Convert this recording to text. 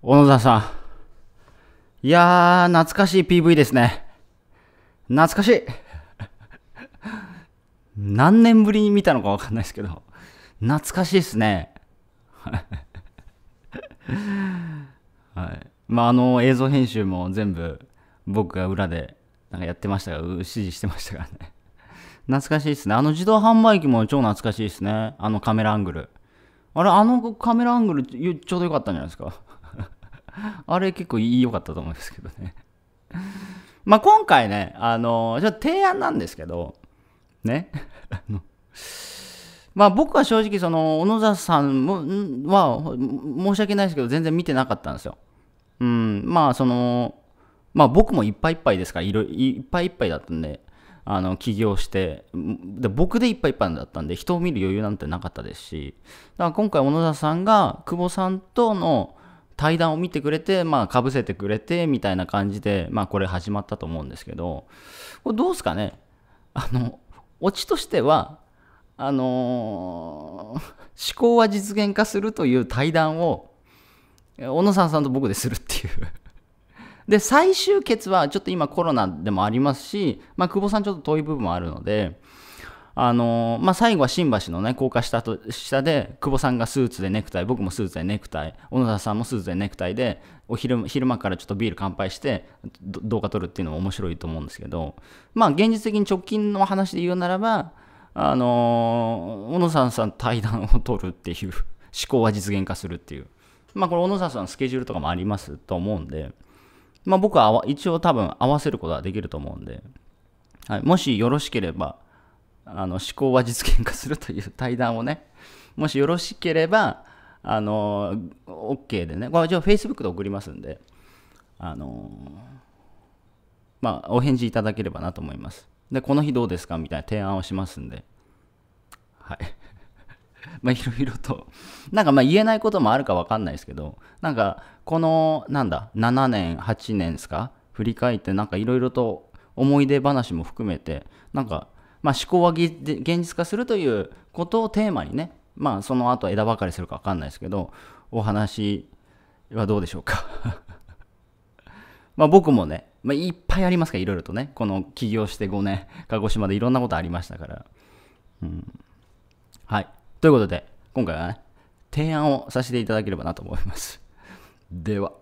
小野田さん。いやー、懐かしい PV ですね。懐かしい 何年ぶりに見たのかわかんないですけど、懐かしいですね。はい。まあ、あの、映像編集も全部僕が裏でなんかやってましたが、指示してましたからね。懐かしいですね。あの自動販売機も超懐かしいですね。あのカメラアングル。あれ、あのカメラアングルちょうどよかったんじゃないですか。あれ結構良かったと思うんですけどね。まあ今回ね、あの、ちょっと提案なんですけど、ね。まあ僕は正直その、小野田さんもは、申し訳ないですけど、全然見てなかったんですよ。うん、まあその、まあ僕もいっぱいいっぱいですから、いろいっぱいいっぱいだったんで、あの起業してで僕でいっぱいいっぱいだったんで人を見る余裕なんてなかったですしだから今回小野田さんが久保さんとの対談を見てくれて、まあ、かぶせてくれて、みたいな感じで、まあ、これ始まったと思うんですけど、これどうすかねあの、オチとしては、あのー、思考は実現化するという対談を、小野さんさんと僕でするっていうで、最終決は、ちょっと今コロナでもありますし、まあ、久保さんちょっと遠い部分もあるので、あのまあ、最後は新橋のね、高架下と下で、久保さんがスーツでネクタイ、僕もスーツでネクタイ、小野田さんもスーツでネクタイで、お昼昼間からちょっとビール乾杯して、動画撮るっていうのも面白いと思うんですけど、まあ、現実的に直近の話で言うならば、あの小野さんさん対談を取るっていう、思考は実現化するっていう。まあ、これ、小野田さんのスケジュールとかもありますと思うんで、まあ、僕は一応多分合わせることはできると思うんで、はい、もしよろしければ、あの思考は実現化するという対談をね、もしよろしければ、あの、OK でね、これじゃあ Facebook で送りますんで、あの、まあ、お返事いただければなと思います。で、この日どうですかみたいな提案をしますんで、はい。まあ、いろいろと、なんかまあ言えないこともあるか分かんないですけど、なんか、この、なんだ、7年、8年ですか振り返って、なんかいろいろと思い出話も含めて、なんか、まあ、思考は現実化するということをテーマにね、まあ、その後枝分かれするか分かんないですけどお話はどうでしょうか まあ僕もね、まあ、いっぱいありますからいろいろとねこの起業して5年鹿児島でいろんなことありましたから、うん、はいということで今回はね提案をさせていただければなと思いますでは